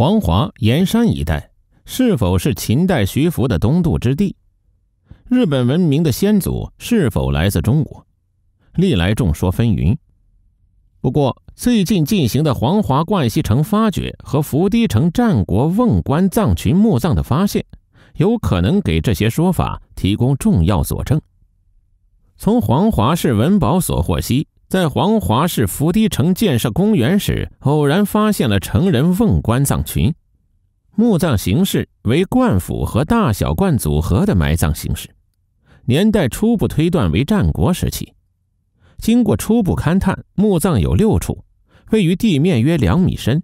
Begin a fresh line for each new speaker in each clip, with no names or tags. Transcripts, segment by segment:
黄华盐山一带是否是秦代徐福的东渡之地？日本文明的先祖是否来自中国？历来众说纷纭。不过，最近进行的黄华冠西城发掘和伏堤城战国瓮棺葬群墓葬的发现，有可能给这些说法提供重要佐证。从黄华市文保所获悉。在黄骅市福堤城建设公园时，偶然发现了成人瓮棺葬群。墓葬形式为冠府和大小冠组合的埋葬形式，年代初步推断为战国时期。经过初步勘探，墓葬有六处，位于地面约两米深。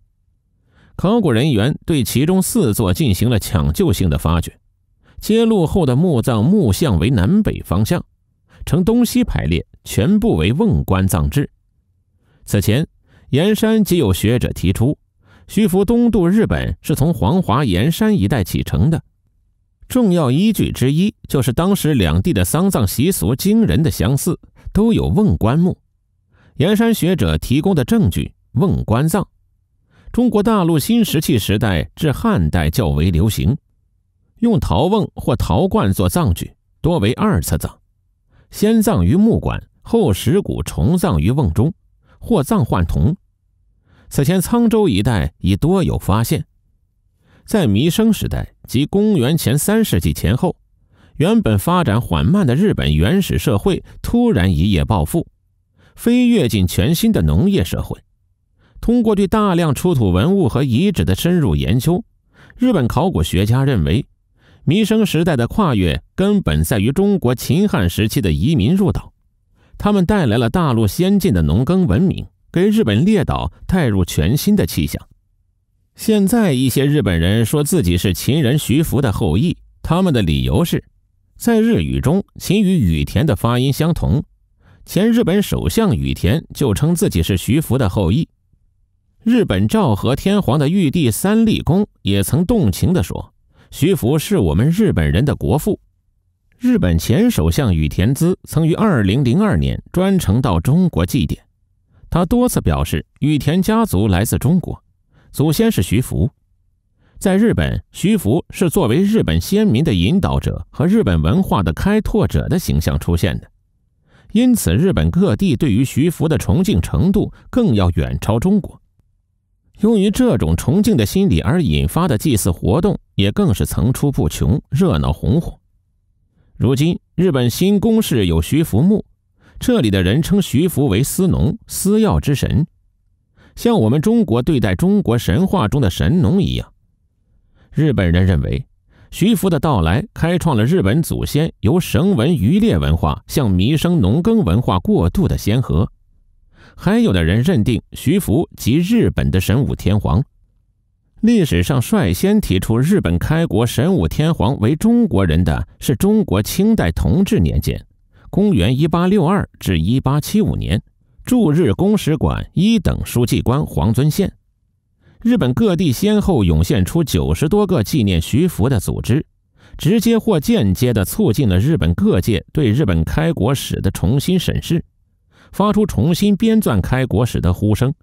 考古人员对其中四座进行了抢救性的发掘，揭露后的墓葬墓向为南北方向，呈东西排列。全部为瓮棺葬制。此前，盐山即有学者提出，徐福东渡日本是从黄华盐山一带启程的。重要依据之一就是当时两地的丧葬习俗惊人的相似，都有瓮棺墓。盐山学者提供的证据：瓮棺葬，中国大陆新石器时代至汉代较为流行，用陶瓮或陶罐做葬具，多为二次葬，先葬于墓馆，后石骨重葬于瓮中，或葬患铜。此前，沧州一带已多有发现。在弥生时代及公元前三世纪前后，原本发展缓慢的日本原始社会突然一夜暴富，飞跃进全新的农业社会。通过对大量出土文物和遗址的深入研究，日本考古学家认为，弥生时代的跨越根本在于中国秦汉时期的移民入岛。他们带来了大陆先进的农耕文明，给日本列岛带入全新的气象。现在一些日本人说自己是秦人徐福的后裔，他们的理由是，在日语中“秦”与“羽田”的发音相同。前日本首相羽田就称自己是徐福的后裔。日本昭和天皇的玉帝三立宫也曾动情地说：“徐福是我们日本人的国父。”日本前首相羽田孜曾于2002年专程到中国祭奠，他多次表示，羽田家族来自中国，祖先是徐福。在日本，徐福是作为日本先民的引导者和日本文化的开拓者的形象出现的，因此，日本各地对于徐福的崇敬程度更要远超中国。由于这种崇敬的心理而引发的祭祀活动也更是层出不穷，热闹红火。如今，日本新宫市有徐福墓，这里的人称徐福为司农、司药之神，像我们中国对待中国神话中的神农一样。日本人认为，徐福的到来开创了日本祖先由神文渔猎文化向弥生农耕文化过渡的先河。还有的人认定，徐福即日本的神武天皇。历史上率先提出日本开国神武天皇为中国人的，是中国清代同治年间（公元1862至1875年），驻日公使馆一等书记官黄遵宪。日本各地先后涌现出九十多个纪念徐福的组织，直接或间接地促进了日本各界对日本开国史的重新审视，发出重新编纂开国史的呼声。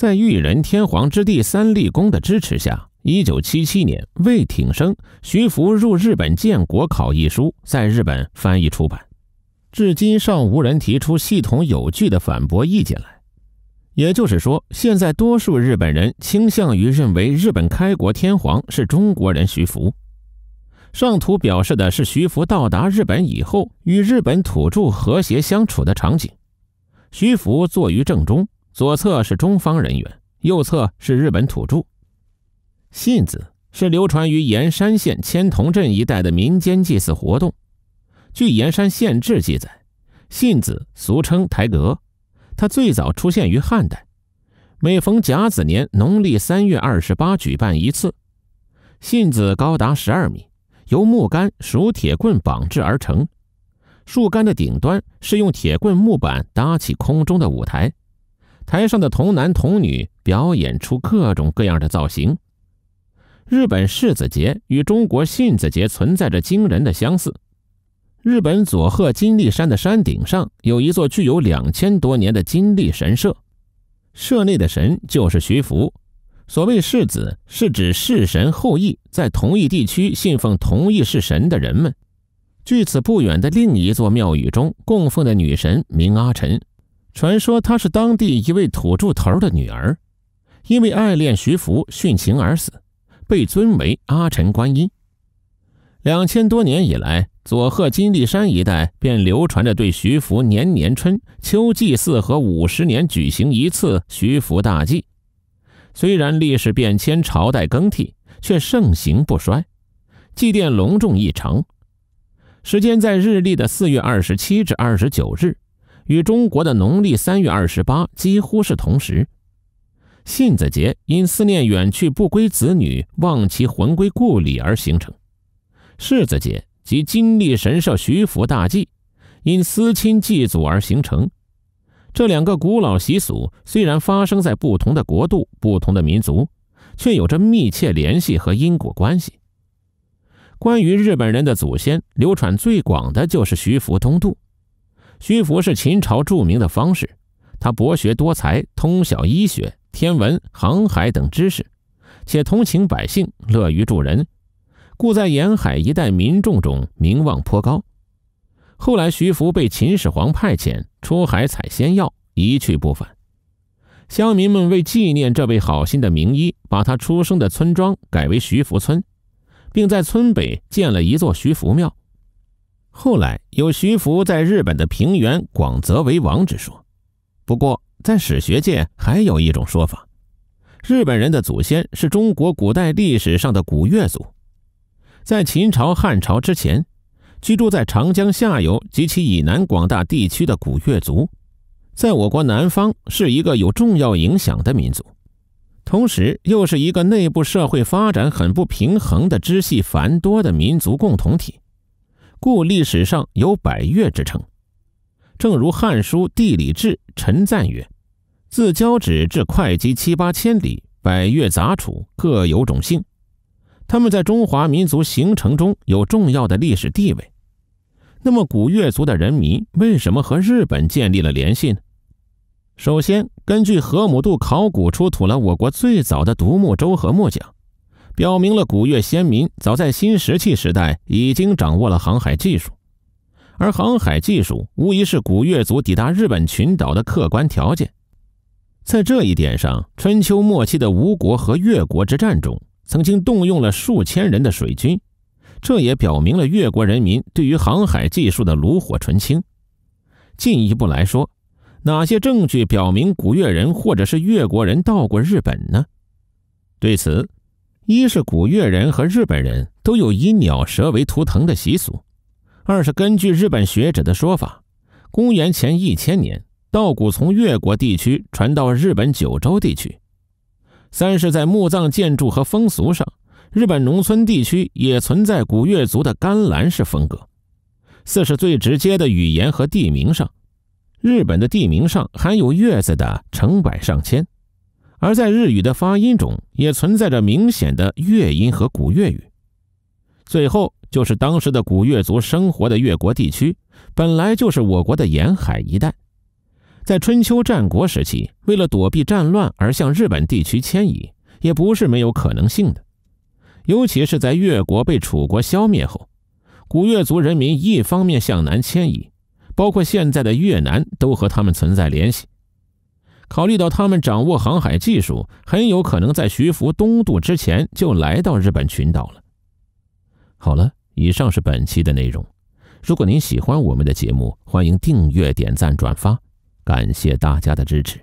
在裕仁天皇之弟三立功的支持下，一九七七年，魏挺生、徐福入日本建国考一书在日本翻译出版，至今尚无人提出系统有据的反驳意见来。也就是说，现在多数日本人倾向于认为日本开国天皇是中国人徐福。上图表示的是徐福到达日本以后与日本土著和谐相处的场景，徐福坐于正中。左侧是中方人员，右侧是日本土著。信子是流传于盐山县千童镇一带的民间祭祀活动。据《盐山县志》记载，信子俗称台阁，它最早出现于汉代，每逢甲子年农历三月二十八举办一次。信子高达十二米，由木杆、熟铁棍绑制而成。树干的顶端是用铁棍、木板搭起空中的舞台。台上的童男童女表演出各种各样的造型。日本柿子节与中国杏子节存在着惊人的相似。日本佐贺金立山的山顶上有一座具有两千多年的金立神社，社内的神就是徐福。所谓世子，是指世神后裔在同一地区信奉同一世神的人们。距此不远的另一座庙宇中供奉的女神名阿晨。传说她是当地一位土著头儿的女儿，因为爱恋徐福殉情而死，被尊为阿陈观音。两千多年以来，佐贺金立山一带便流传着对徐福年年春秋祭祀和五十年举行一次徐福大祭。虽然历史变迁，朝代更替，却盛行不衰，祭奠隆重异常。时间在日历的四月二十七至二十九日。与中国的农历三月二十八几乎是同时，信子节因思念远去不归子女，望其魂归故里而形成；柿子节即金历神社徐福大祭，因思亲祭祖而形成。这两个古老习俗虽然发生在不同的国度、不同的民族，却有着密切联系和因果关系。关于日本人的祖先，流传最广的就是徐福东渡。徐福是秦朝著名的方士，他博学多才，通晓医学、天文、航海等知识，且同情百姓，乐于助人，故在沿海一带民众中名望颇高。后来，徐福被秦始皇派遣出海采仙药，一去不返。乡民们为纪念这位好心的名医，把他出生的村庄改为徐福村，并在村北建了一座徐福庙。后来有徐福在日本的平原广泽为王之说，不过在史学界还有一种说法：日本人的祖先是中国古代历史上的古越族，在秦朝、汉朝之前，居住在长江下游及其以南广大地区的古越族，在我国南方是一个有重要影响的民族，同时又是一个内部社会发展很不平衡的支系繁多的民族共同体。故历史上有“百越”之称，正如《汉书·地理志》陈赞曰：“自交趾至会稽七八千里，百越杂处，各有种姓。”他们在中华民族形成中有重要的历史地位。那么，古越族的人民为什么和日本建立了联系呢？首先，根据河姆渡考古出土了我国最早的独木舟和木桨。表明了古越先民早在新石器时代已经掌握了航海技术，而航海技术无疑是古越族抵达日本群岛的客观条件。在这一点上，春秋末期的吴国和越国之战中，曾经动用了数千人的水军，这也表明了越国人民对于航海技术的炉火纯青。进一步来说，哪些证据表明古越人或者是越国人到过日本呢？对此。一是古越人和日本人都有以鸟蛇为图腾的习俗；二是根据日本学者的说法，公元前一千年，稻谷从越国地区传到日本九州地区；三是，在墓葬建筑和风俗上，日本农村地区也存在古越族的甘蓝式风格；四是最直接的语言和地名上，日本的地名上含有“越”字的成百上千。而在日语的发音中，也存在着明显的粤音和古越语。最后就是当时的古越族生活的越国地区，本来就是我国的沿海一带，在春秋战国时期，为了躲避战乱而向日本地区迁移，也不是没有可能性的。尤其是在越国被楚国消灭后，古越族人民一方面向南迁移，包括现在的越南，都和他们存在联系。考虑到他们掌握航海技术，很有可能在徐福东渡之前就来到日本群岛了。好了，以上是本期的内容。如果您喜欢我们的节目，欢迎订阅、点赞、转发，感谢大家的支持。